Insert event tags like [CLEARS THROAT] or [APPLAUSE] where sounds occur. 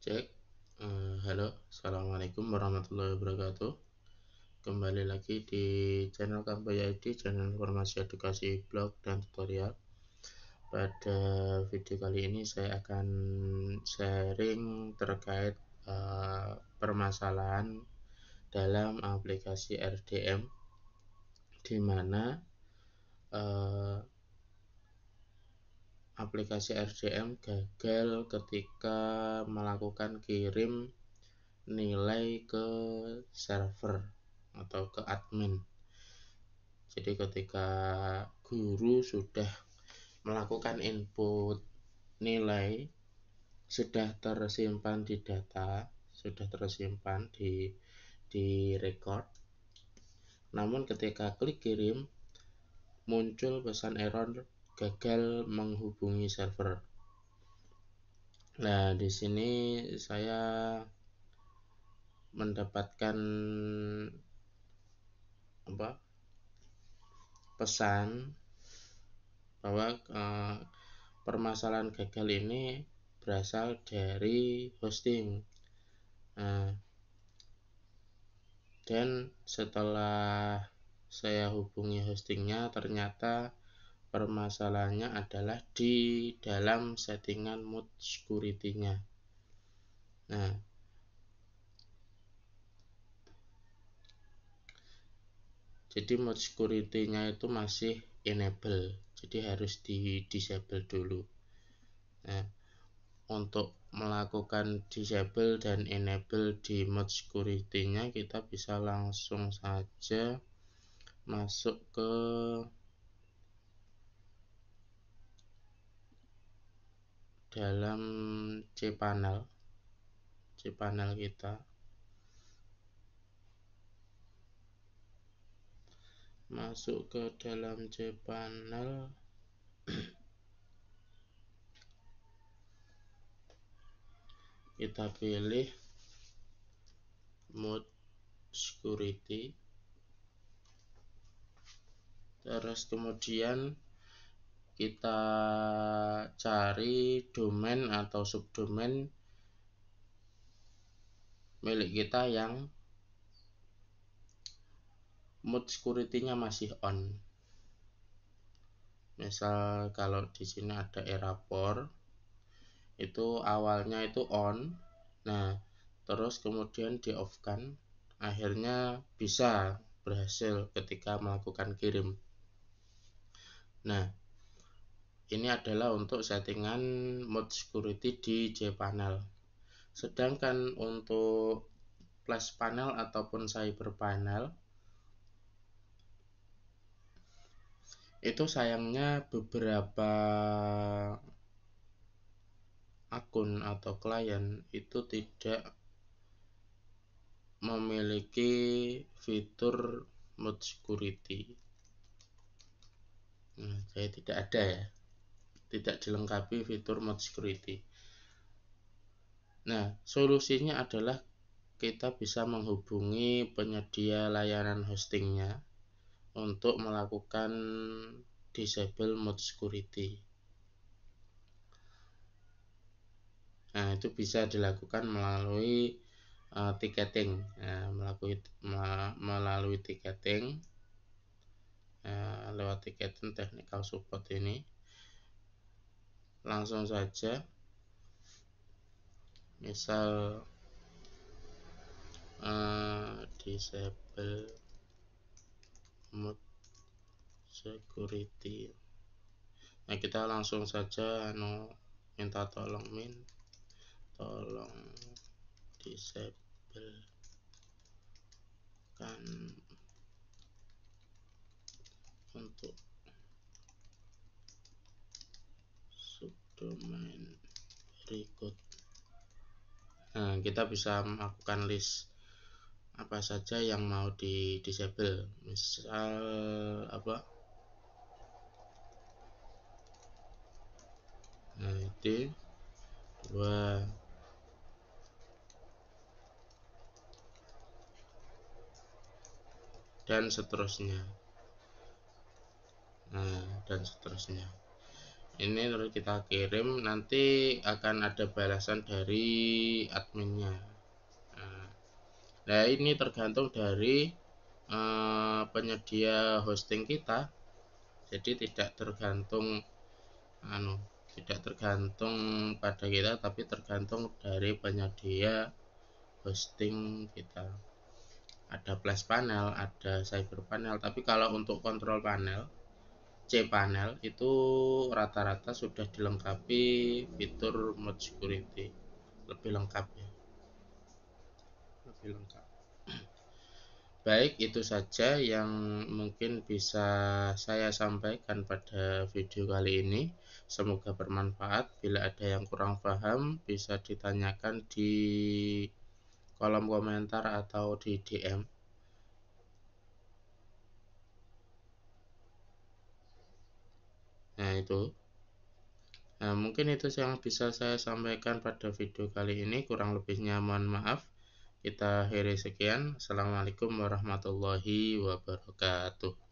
cek uh, halo assalamualaikum warahmatullahi wabarakatuh kembali lagi di channel kampai ID channel informasi edukasi blog dan tutorial pada video kali ini saya akan sharing terkait uh, permasalahan dalam aplikasi RDM di mana uh, aplikasi RCM gagal ketika melakukan kirim nilai ke server atau ke admin. Jadi ketika guru sudah melakukan input nilai sudah tersimpan di data, sudah tersimpan di di record. Namun ketika klik kirim muncul pesan error gagal menghubungi server. Nah, di sini saya mendapatkan apa? pesan bahwa eh, permasalahan gagal ini berasal dari hosting. Nah, dan setelah saya hubungi hostingnya ternyata permasalahannya adalah di dalam settingan mode security-nya. Nah, jadi mode security-nya itu masih enable, jadi harus di disable dulu. Nah, untuk melakukan disable dan enable di mode security-nya kita bisa langsung saja masuk ke dalam c-panel, c-panel kita masuk ke dalam c-panel [CLEARS THROAT] kita pilih mode security terus kemudian kita cari domain atau subdomain milik kita yang mode security-nya masih on. Misal kalau di sini ada erapor itu awalnya itu on. Nah, terus kemudian di off-kan, akhirnya bisa berhasil ketika melakukan kirim. Nah, ini adalah untuk settingan mode security di J-panel. sedangkan untuk flash panel ataupun cyber panel itu sayangnya beberapa akun atau klien itu tidak memiliki fitur mode security nah, jadi tidak ada ya tidak dilengkapi fitur mode security. Nah, solusinya adalah kita bisa menghubungi penyedia layanan hostingnya untuk melakukan disable mode security. Nah, itu bisa dilakukan melalui uh, ticketing, nah, melalui melalui ticketing uh, lewat ticketing technical support ini langsung saja misal uh, disable mode security nah kita langsung saja anu minta tolong min tolong disable kan domain berikut nah kita bisa melakukan list apa saja yang mau di disable misal apa nah itu dua dan seterusnya nah dan seterusnya ini terus kita kirim nanti akan ada balasan dari adminnya nah, nah ini tergantung dari uh, penyedia hosting kita jadi tidak tergantung anu tidak tergantung pada kita tapi tergantung dari penyedia hosting kita ada flash panel ada cyber panel tapi kalau untuk kontrol panel C-panel itu rata-rata sudah dilengkapi fitur mode security lebih lengkap ya lebih lengkap [CLEARS THROAT] baik itu saja yang mungkin bisa saya sampaikan pada video kali ini semoga bermanfaat bila ada yang kurang paham bisa ditanyakan di kolom komentar atau di DM Nah, itu. Nah, mungkin itu yang bisa saya sampaikan pada video kali ini. Kurang lebihnya mohon maaf. Kita akhiri sekian. Assalamualaikum warahmatullahi wabarakatuh.